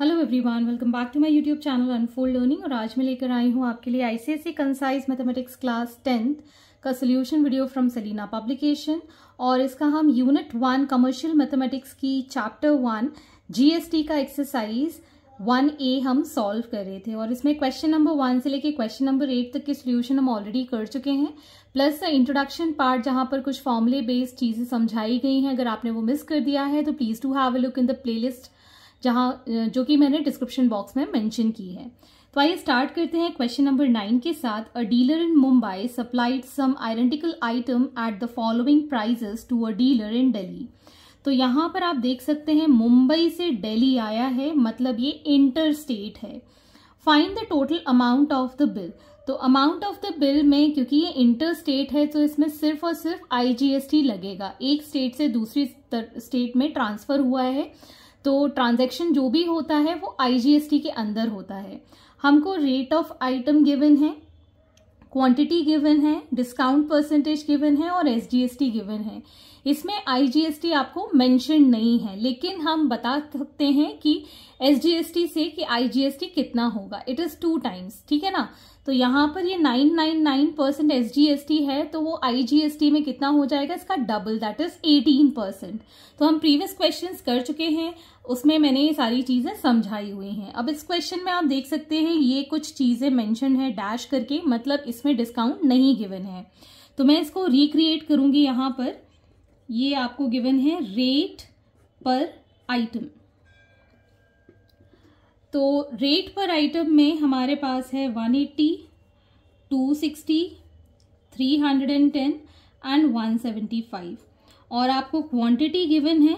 Hello everyone welcome back to my YouTube channel unfold learning और आज मैं लेकर आई हूँ आपके लिए ICSE concise mathematics class tenth का solution video from Selina publication और इसका हम यूनिट वन कमर्शियल मैथमेटिक्स की चैप्टर वन जीएसटी का एक्सरसाइज वन ए हम सॉल्व कर रहे थे और इसमें क्वेश्चन नंबर वन से लेके क्वेश्चन नंबर एट तक के सोल्यूशन हम ऑलरेडी कर चुके हैं प्लस इंट्रोडक्शन पार्ट जहां पर कुछ फॉर्मुले बेस्ड चीज़ें समझाई गई हैं अगर आपने वो मिस कर दिया है तो please to have a look in the playlist जहाँ जो कि मैंने डिस्क्रिप्शन बॉक्स में मेंशन की है तो आइए स्टार्ट करते हैं क्वेश्चन नंबर नाइन के साथ a dealer in Mumbai supplied some identical item at the following prices to a dealer in Delhi तो यहाँ पर आप देख सकते हैं मुंबई से डेली आया है मतलब ये इंटर स्टेट है find the total amount of the bill तो अमाउंट ऑफ द बिल में क्योंकि ये इंटर स्टेट है तो इसमें सिर्फ और सिर्फ आईजीएसटी लगेगा एक स्टेट से दूसरी स्टेट में ट्रांसफर हुआ है तो ट्रांजैक्शन जो भी होता है वो आईजीएसटी के अंदर होता है हमको रेट ऑफ आइटम गिवन है क्वांटिटी गिवन है डिस्काउंट परसेंटेज गिवन है और एसजीएसटी गिवन है इसमें आईजीएसटी आपको मेंशन नहीं है लेकिन हम बता सकते हैं कि एसजीएसटी से कि आईजीएसटी कितना होगा इट इज टू टाइम्स ठीक है ना तो यहाँ पर ये 999 percent S G S T है तो वो आई जी एस टी में कितना हो जाएगा इसका डबल दैट इज 18 परसेंट तो हम प्रीवियस क्वेश्चन कर चुके हैं उसमें मैंने ये सारी चीज़ें समझाई हुई हैं अब इस क्वेश्चन में आप देख सकते हैं ये कुछ चीज़ें मैंशन है डैश करके मतलब इसमें डिस्काउंट नहीं गिवन है तो मैं इसको रिक्रिएट करूंगी यहाँ पर ये आपको गिवन है रेट पर आइटम तो रेट पर आइटम में हमारे पास है 180, 260, 310 एंड 175 और आपको क्वांटिटी गिवन है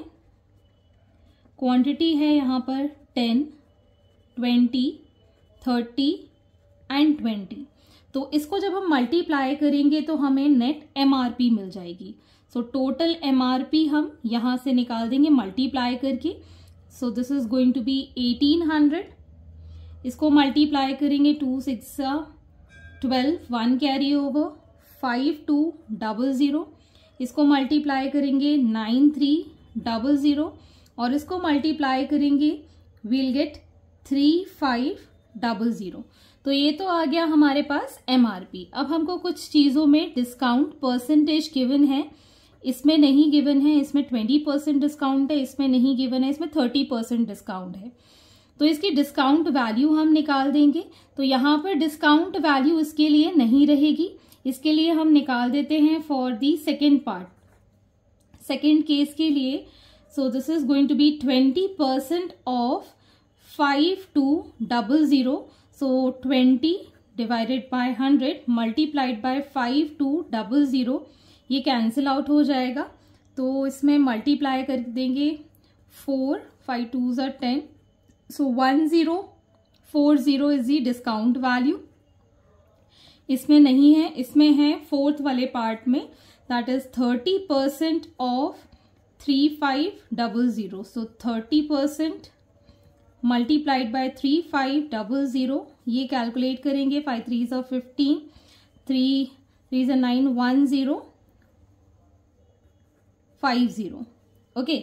क्वांटिटी है यहाँ पर 10, 20, 30 एंड 20 तो इसको जब हम मल्टीप्लाई करेंगे तो हमें नेट एमआरपी मिल जाएगी सो टोटल एमआरपी हम यहाँ से निकाल देंगे मल्टीप्लाई करके so this is going to be eighteen hundred इसको मल्टीप्लाई करेंगे two six twelve one carry over five two double zero इसको मल्टीप्लाई करेंगे नाइन थ्री डबल ज़ीरो और इसको मल्टीप्लाई करेंगे we'll get three five double zero तो ये तो आ गया हमारे पास एमआरपी अब हमको कुछ चीज़ों में डिस्काउंट परसेंटेज गिवन है इसमें नहीं गिवन है इसमें ट्वेंटी परसेंट डिस्काउंट है इसमें नहीं गिवन है इसमें थर्टी परसेंट डिस्काउंट है तो इसकी डिस्काउंट वैल्यू हम निकाल देंगे तो यहाँ पर डिस्काउंट वैल्यू इसके लिए नहीं रहेगी इसके लिए हम निकाल देते हैं for the second part second case के लिए so this is going to be twenty percent of five two double zero so twenty divided by hundred multiplied by five two double zero ये कैंसिल आउट हो जाएगा तो इसमें multiply कर देंगे four five two ज़र ten so one zero four zero is the discount value इसमें नहीं है इसमें है फोर्थ वाले पार्ट में that is thirty percent of three five double zero so thirty percent multiplied by three five double zero ये calculate करेंगे five three ज़ा फिफ्टीन थ्री थ्री ज़ा nine one zero five zero okay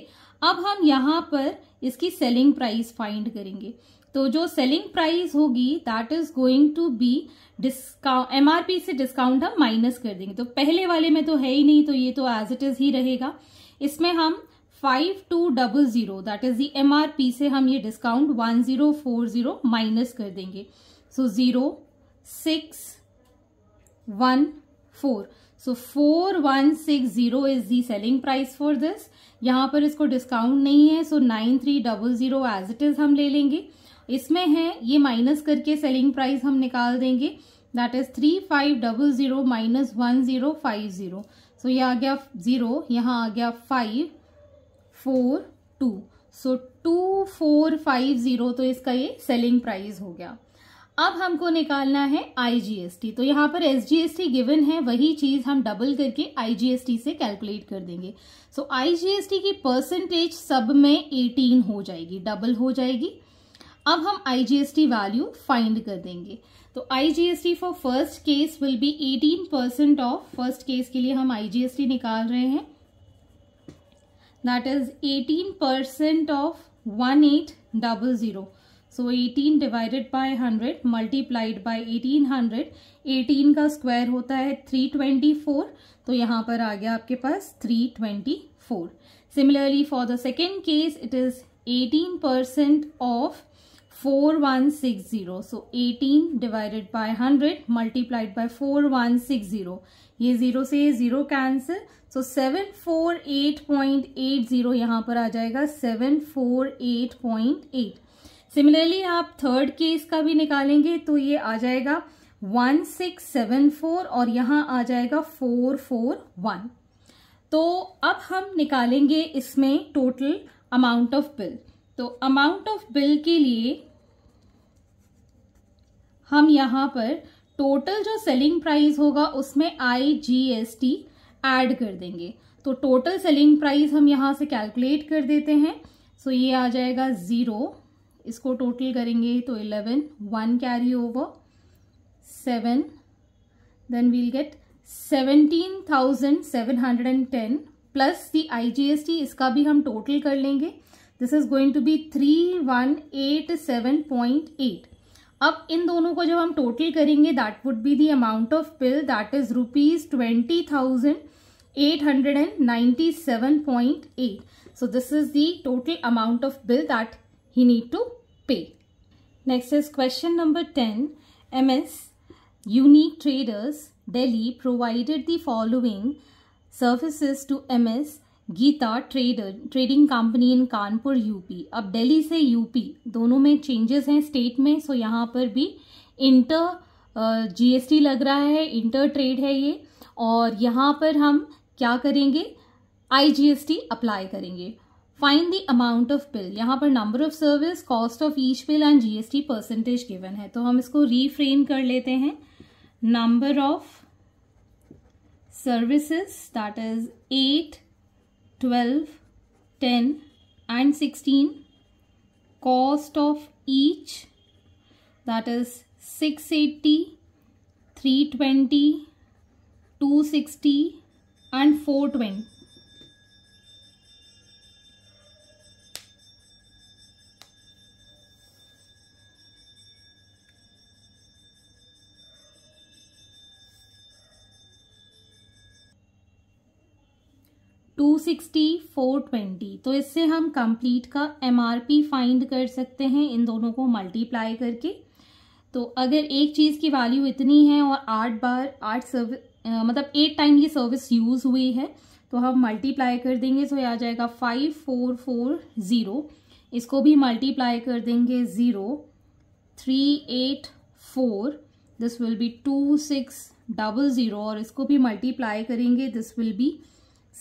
अब हम यहां पर इसकी सेलिंग प्राइस फाइंड करेंगे तो जो सेलिंग प्राइस होगी that is going to be discount MRP से डिस्काउंट हम माइनस कर देंगे तो पहले वाले में तो है ही नहीं तो ये तो एज इट इज ही रहेगा इसमें हम five two double zero that is the M R P से हम ये discount one zero four zero minus कर देंगे so zero six one four so four one six zero is the selling price for this यहाँ पर इसको discount नहीं है so nine three double zero as it is हम ले लेंगे इसमें है ये माइनस करके सेलिंग प्राइस हम निकाल देंगे that is three five double zero minus one zero five zero so ये आ गया जीरो यहाँ आ गया five four two so two four five zero तो इसका ये सेलिंग प्राइस हो गया अब हमको निकालना है आईजीएसटी तो यहाँ पर एसजीएसटी गिवन है वही चीज़ हम डबल करके आईजीएसटी से कैलकुलेट कर देंगे सो so, आईजीएसटी की परसेंटेज सब में 18 हो जाएगी डबल हो जाएगी अब हम आईजीएसटी वैल्यू फाइंड कर देंगे तो IGST for first case will be 18 percent of first case के लिए हम आईजीएसटी निकाल रहे हैं that is eighteen percent of one eight double zero so eighteen divided by hundred multiplied by eighteen hundred eighteen का स्क्वायर होता है three twenty four तो यहाँ पर आ गया आपके पास three twenty four similarly for the second case it is eighteen percent of four one six zero so eighteen divided by hundred multiplied by four one six zero ये zero से zero cancel so seven four eight point eight zero यहाँ पर आ जाएगा seven four eight point eight similarly आप third case का भी निकालेंगे तो ये आ जाएगा वन सिक्स सेवन फोर और यहाँ आ जाएगा फोर फोर वन तो अब हम निकालेंगे इसमें टोटल अमाउंट ऑफ बिल तो अमाउंट ऑफ बिल के लिए हम यहाँ पर टोटल जो सेलिंग प्राइस होगा उसमें I G S T add कर देंगे तो टोटल सेलिंग प्राइस हम यहाँ से कैलकुलेट कर देते हैं सो so ये आ जाएगा ज़ीरो इसको टोटल करेंगे तो eleven one carry over seven then we'll get seventeen thousand seven hundred and ten plus the I G S T इसका भी हम टोटल कर लेंगे this is going to be three one eight seven point eight अब इन दोनों को जब हम टोटल करेंगे that would be the amount of bill that is rupees twenty thousand eight hundred and ninety seven point eight so this is the total amount of bill that he need to pay. Next is question number 10. MS Unique Traders Delhi provided the following services to MS Geeta trader trading company in Kanpur UP अब दिल्ली से UP दोनों में changes हैं state में सो यहाँ पर भी inter GST लग रहा है इंटर ट्रेड है ये और यहाँ पर हम क्या करेंगे आईजीएसटी अप्लाई करेंगे find the amount of bill यहाँ पर number of service cost of each bill and GST percentage given है तो हम इसको रीफ्रेम कर लेते हैं number of services that is eight twelve ten and sixteen cost of each that is six eighty three twenty two sixty and four twenty sixty four twenty तो इससे हम कंप्लीट का एम आर पी फाइंड कर सकते हैं इन दोनों को multiply करके तो अगर एक चीज़ की वैल्यू इतनी है और आठ बार आठ सर्विस मतलब एट टाइम ये सर्विस यूज़ हुई है तो हम मल्टीप्लाई कर देंगे तो ये आ जाएगा फाइव फोर फोर ज़ीरो इसको भी मल्टीप्लाई कर देंगे zero three eight four this will be two six double zero और इसको भी मल्टीप्लाई करेंगे this will be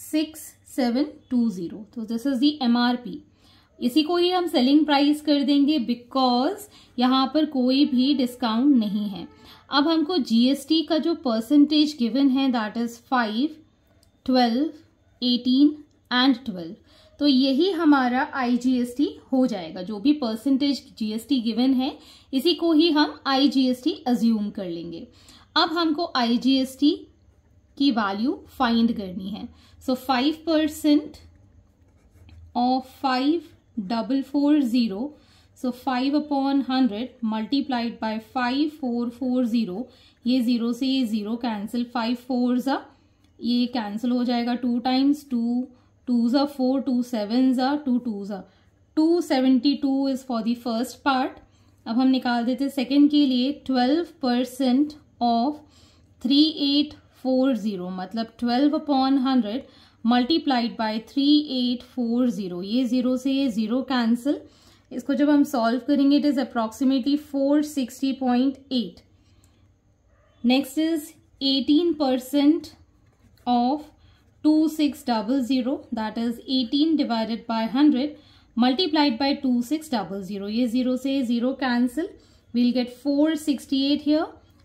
six seven two zero तो this is the M R P इसी को ही हम सेलिंग प्राइस कर देंगे बिकॉज यहाँ पर कोई भी डिस्काउंट नहीं है अब हमको जीएसटी का जो परसेंटेज गिवन है that is five twelve eighteen and twelve तो यही हमारा आईजीएसटी हो जाएगा जो भी परसेंटेज जीएसटी गिवन है इसी को ही हम आईजीएसटी अज्यूम कर लेंगे अब हमको आईजीएसटी की वैल्यू फाइंड करनी है so five five percent of double four zero so five upon hundred multiplied upon five four four zero ये जीरो से ये जीरो कैंसिल फाइव फोर ज़ा ये कैंसिल हो जाएगा टू टाइम्स टू टू ज़ा फोर टू सेवन ज़ा two two ज़ा two seventy two is for the first part अब हम निकाल देते सेकेंड के लिए twelve percent of three eight four zero मतलब twelve upon hundred multiplied by three eight four zero ये ज़ीरो से ये ज़ीरो कैंसिल इसको जब हम सॉल्व करेंगे it is approximately four sixty point eight next is eighteen percent of two six double zero that is eighteen divided by hundred multiplied two six double zero ये zero से zero cancel we'll get four sixty eight here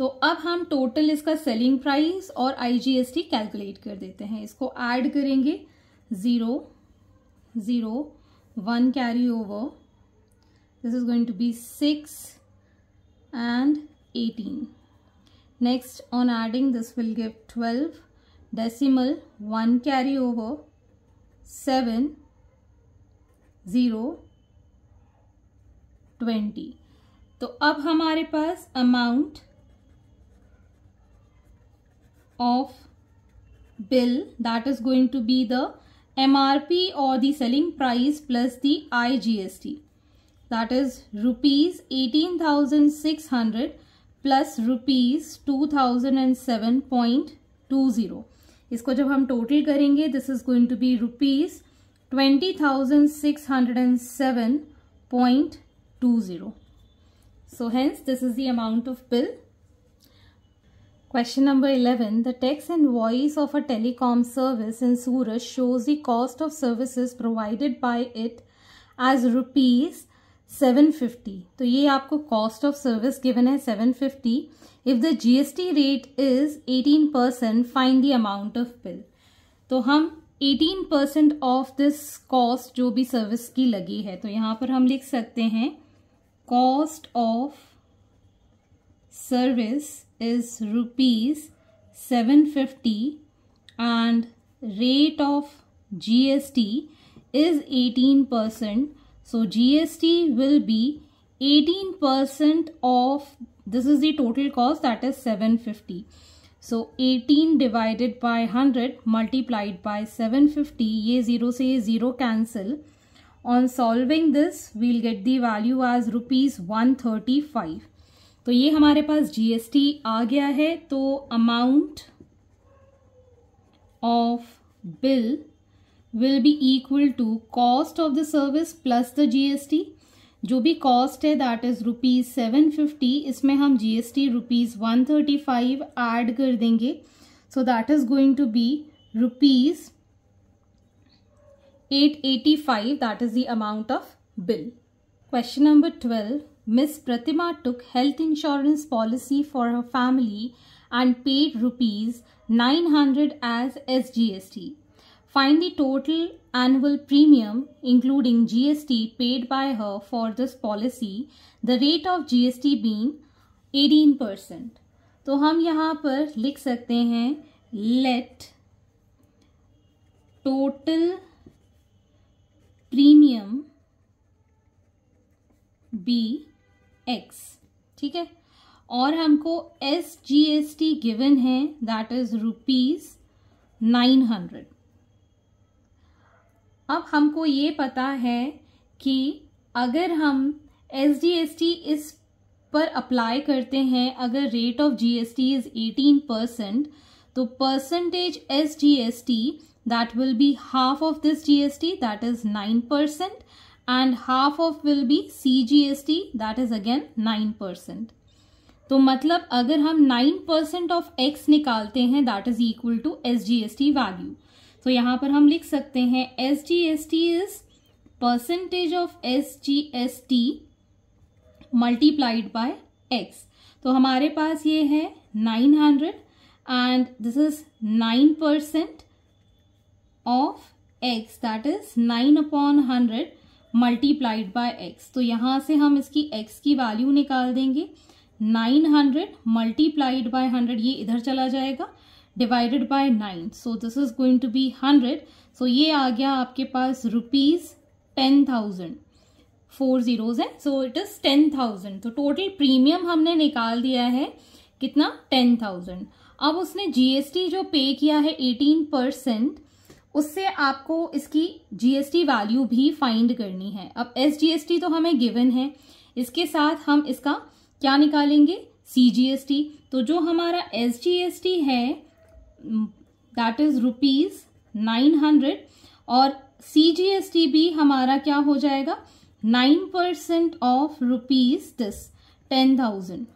तो अब हम total इसका selling price और IGST calculate कर देते हैं इसको ऐड करेंगे zero zero one carry over this is going to be six and eighteen next on adding this will give twelve decimal one carry over seven zero twenty तो अब हमारे पास amount of bill that is going to be the MRP or the selling price plus the IGST that is rupees 18,600 plus rupees 2007.20. इसको जब हम total करेंगे this is going to be rupees 20607.20 So hence this is the amount of bill. Question number 11. The text and voice of a telecom service in Surat shows the cost of services provided by it as rupees 750. तो ये आपको cost of service given है 750. If the GST rate is 18%, find the amount of bill. तो हम 18% of this cost जो भी service की लगी है तो यहाँ पर हम लिख सकते हैं cost of service is rupees 750 and rate of GST is 18%. So GST will be 18% of this is the total cost that is 750. So 18 divided by 100 multiplied by 750 ye 0 se 0 cancel. On solving this we'll get the value as rupees 135. तो ये हमारे पास GST आ गया है तो amount of bill will be equal to cost of the service plus the GST जो भी cost है that is rupees seven fifty इसमें हम GST rupees one thirty five add कर देंगे so that is going to be rupees eight eighty five that is the amount of bill question number twelve Miss Pratima took health insurance policy for her family and paid rupees 900 as SGST. Find the total annual premium including GST paid by her for this policy, the rate of GST being 18%. तो हम यहाँ पर लिख सकते हैं let total premium be x ठीक है और हमको S G S T given है that is rupees nine hundred अब हमको ये पता है कि अगर हम एस जी एस टी इस पर अप्लाई करते हैं अगर rate of G S T is eighteen percent तो percentage S G S T that will be half of this G S T that is nine percent and half of will be CGST that is again 9%. तो मतलब अगर हम 9% of x निकालते हैं that is equal to S G S T value तो यहां पर हम लिख सकते हैं S G S T is percentage of S G S T multiplied by x तो हमारे पास ये है 900 and this is 9% of x that is 9 upon 100 multiplied by x तो यहाँ से हम इसकी एक्स की वैल्यू निकाल देंगे nine hundred multiplied by hundred ये इधर चला जाएगा divided by nine so this is going to be hundred so ये आ गया आपके पास rupees ten thousand four zeros हैं so it is ten thousand तो टोटल प्रीमियम हमने निकाल दिया है कितना टेन थाउजेंड अब उसने जीएसटी जो पे किया है एटीन परसेंट उससे आपको इसकी जीएसटी वैल्यू भी फाइंड करनी है अब एस तो हमें गिवन है इसके साथ हम इसका क्या निकालेंगे सी तो जो हमारा एस है that is rupees nine hundred और सी भी हमारा क्या हो जाएगा nine percent of rupees this ten thousand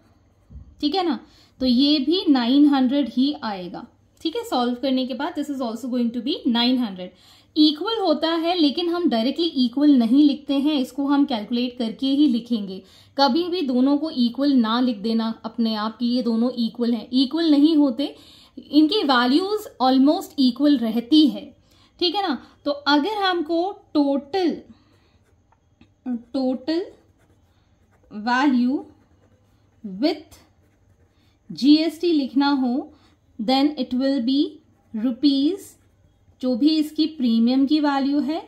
ठीक है ना तो ये भी नाइन हंड्रेड ही आएगा ठीक है सॉल्व करने के बाद this is also going to be nine hundred equal होता है लेकिन हम डायरेक्टली इक्वल नहीं लिखते हैं इसको हम कैलकुलेट करके ही लिखेंगे कभी भी दोनों को इक्वल ना लिख देना अपने आप की ये दोनों इक्वल हैं इक्वल नहीं होते इनकी वैल्यूज ऑलमोस्ट इक्वल रहती है ठीक है ना तो अगर हमको total total value with GST लिखना हो then it will be rupees जो भी इसकी प्रीमियम की वैल्यू है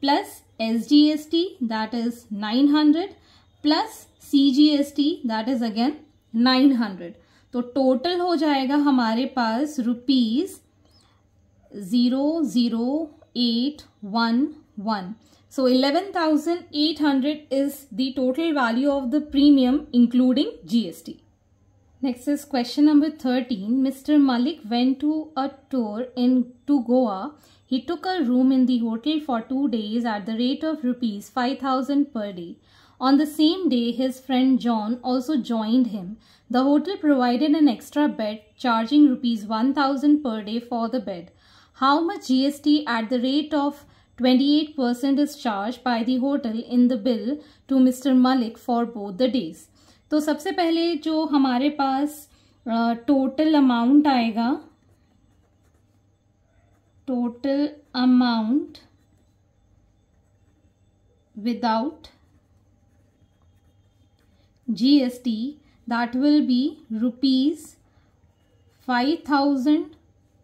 plus S G S T that is nine hundred plus C G S T that is again nine hundred तो total हो जाएगा हमारे पास rupees zero zero eight one one so eleven thousand eight hundred is the total value of the premium including GST Next is question number 13. Mr. Malik went to a tour in to Goa. He took a room in the hotel for two days at the rate of rupees 5000 per day. On the same day, his friend John also joined him. The hotel provided an extra bed, charging rupees 1000 per day for the bed. How much GST at the rate of 28% is charged by the hotel in the bill to Mr. Malik for both the days? तो सबसे पहले जो हमारे पास total amount आएगा total amount without that will be will five thousand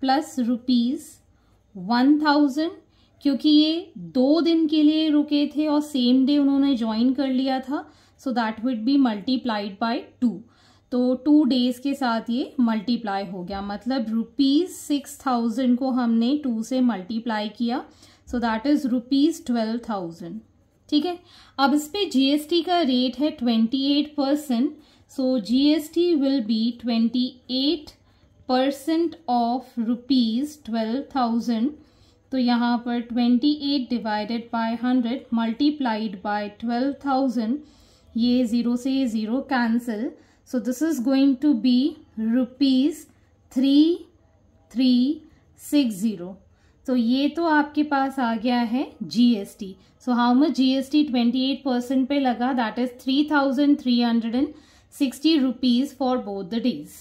plus rupees one thousand क्योंकि ये दो दिन के लिए रुके थे और सेम डे उन्होंने ज्वाइन कर लिया था so that would be multiplied by two तो टू डेज के साथ ये मल्टीप्लाई हो गया मतलब रुपीज़ सिक्स थाउजेंड को हमने टू से मल्टीप्लाई किया so that is rupees twelve thousand ठीक है अब इस पे जीएसटी का रेट है twenty eight percent so GST will be twenty eight percent of rupees twelve thousand तो यहाँ पर twenty eight divided by hundred multiplied by twelve thousand ये ज़ीरो से ये zero cancel so this is going to be rupees three three six zero तो ये तो आपके पास आ गया है GST so how much GST twenty eight percent पे लगा that is three thousand three hundred and sixty rupees for both the days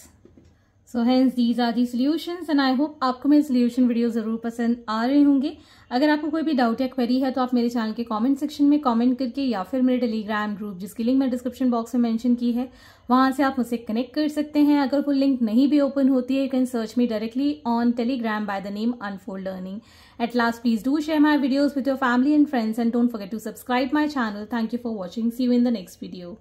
so hence these are the solution and I hope आपको मेरे सोल्यूशन वीडियो ज़रूर पसंद आ रहे होंगे अगर आपको कोई भी डाउट या क्वेरी है तो आप मेरे चैनल के कमेंट सेक्शन में कमेंट करके या फिर मेरे टेलीग्राम ग्रुप जिसकी लिंक मैं डिस्क्रिप्शन बॉक्स में मेंशन की है वहां से आप मुझसे कनेक्ट कर सकते हैं अगर वो लिंक नहीं भी ओपन होती है you can search me directly on Telegram by the name Unfold Learning at last please do share my videos with your family and friends and don't forget to subscribe my channel thank you for watching see you in the next video